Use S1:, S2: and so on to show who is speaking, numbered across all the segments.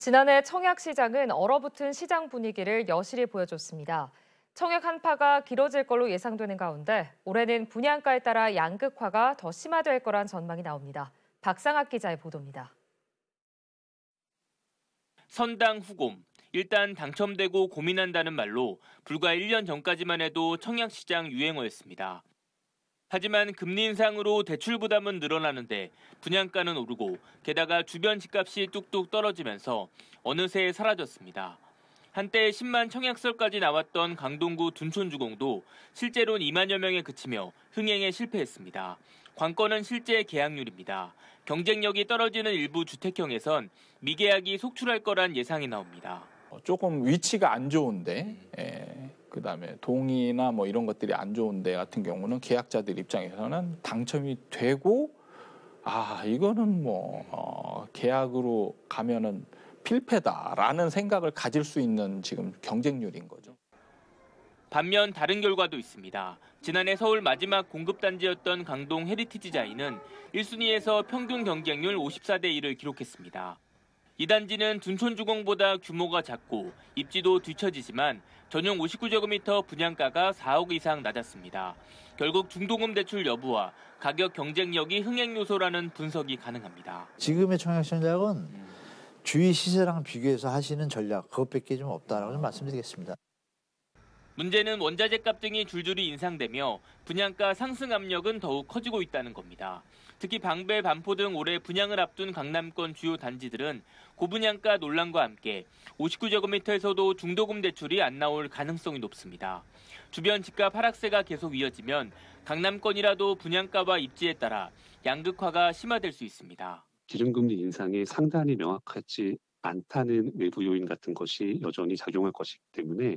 S1: 지난해 청약 시장은 얼어붙은 시장 분위기를 여실히 보여줬습니다. 청약 한파가 길어질 걸로 예상되는 가운데 올해는 분양가에 따라 양극화가 더 심화될 거란 전망이 나옵니다. 박상학 기자의 보도입니다.
S2: 선당 후곰, 일단 당첨되고 고민한다는 말로 불과 1년 전까지만 해도 청약시장 유행어였습니다. 하지만 금리 인상으로 대출 부담은 늘어나는데 분양가는 오르고 게다가 주변 집값이 뚝뚝 떨어지면서 어느새 사라졌습니다. 한때 10만 청약설까지 나왔던 강동구 둔촌주공도 실제로는 2만여 명에 그치며 흥행에 실패했습니다. 관건은 실제 계약률입니다. 경쟁력이 떨어지는 일부 주택형에선 미계약이 속출할 거란 예상이 나옵니다.
S1: 어, 조금 위치가 안 좋은데 음. 예. 그다음에 동의나 뭐 이런 것들이 안 좋은데 같은 경우는 계약자들 입장에서는 당첨이 되고 아 이거는 뭐 어, 계약으로 가면은 필패다라는 생각을 가질 수 있는 지금 경쟁률인 거죠.
S2: 반면 다른 결과도 있습니다. 지난해 서울 마지막 공급단지였던 강동 헤리티지 자인은 1순위에서 평균 경쟁률 54대 1을 기록했습니다. 이 단지는 둔촌주공보다 규모가 작고 입지도 뒤처지지만 전용 59제곱미터 분양가가 4억 이상 낮았습니다. 결국 중도금 대출 여부와 가격 경쟁력이 흥행 요소라는 분석이 가능합니다.
S1: 지금의 청약 전략은 주위 시세랑 비교해서 하시는 전략 그것밖에 좀 없다라고 말씀드리겠습니다.
S2: 문제는 원자재 값 등이 줄줄이 인상되며 분양가 상승 압력은 더욱 커지고 있다는 겁니다. 특히 방배, 반포 등 올해 분양을 앞둔 강남권 주요 단지들은 고분양가 논란과 함께 59제곱미터에서도 중도금 대출이 안 나올 가능성이 높습니다. 주변 집값 하락세가 계속 이어지면 강남권이라도 분양가와 입지에 따라 양극화가 심화될 수 있습니다.
S3: 기준금리 인상이 상당히 명확하지 않다는 외부 요인 같은 것이 여전히 작용할 것이기 때문에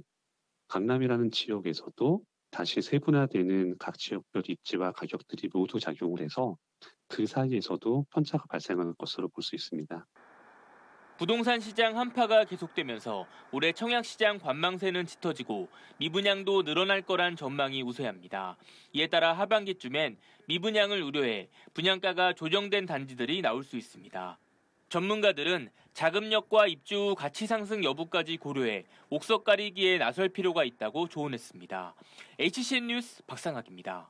S3: 강남이라는 지역에서도 다시 세분화되는 각 지역별 입지와 가격들이 모두 작용을 해서 그 사이에서도 편차가 발생하는 것으로 볼 수 있습니다. 부동산
S2: 시장 한파가 계속되면서 올해 청약시장 관망세는 짙어지고 미분양도 늘어날 거란 전망이 우세합니다. 이에 따라 하반기쯤엔 미분양을 우려해 분양가가 조정된 단지들이 나올 수 있습니다. 전문가들은 자금력과 입주 가치 상승 여부까지 고려해 옥석 가리기에 나설 필요가 있다고 조언했습니다. HCN 뉴스 박상학입니다.